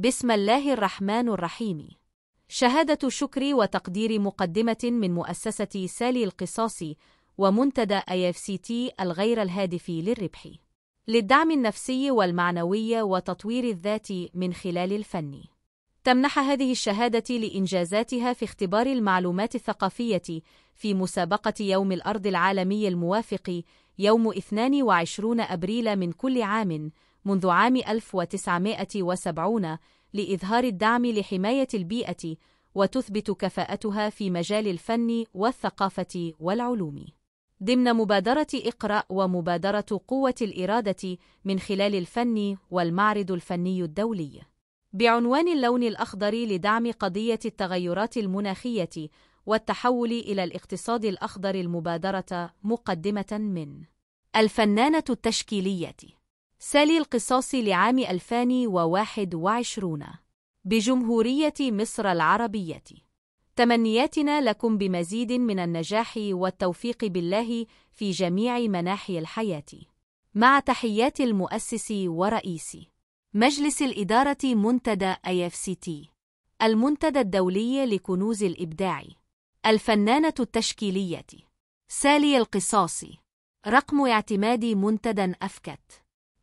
بسم الله الرحمن الرحيم شهادة شكر وتقدير مقدمة من مؤسسة سالي القصاصي ومنتدى اي اف سي تي الغير الهادف للربح للدعم النفسي والمعنوي وتطوير الذات من خلال الفن تمنح هذه الشهادة لإنجازاتها في اختبار المعلومات الثقافية في مسابقة يوم الأرض العالمي الموافق يوم 22 أبريل من كل عام منذ عام 1970 لإظهار الدعم لحماية البيئة وتثبت كفاءتها في مجال الفن والثقافة والعلوم. ضمن مبادرة إقرأ ومبادرة قوة الإرادة من خلال الفن والمعرض الفني الدولي. بعنوان اللون الأخضر لدعم قضية التغيرات المناخية والتحول إلى الاقتصاد الأخضر المبادرة مقدمة من الفنانة التشكيلية سالي القصاص لعام 2021 بجمهورية مصر العربية تمنياتنا لكم بمزيد من النجاح والتوفيق بالله في جميع مناحي الحياة مع تحيات المؤسس ورئيس مجلس الإدارة منتدى IFCT المنتدى الدولي لكنوز الإبداع الفنانة التشكيلية سالي القصاصي رقم اعتماد منتدى أفكت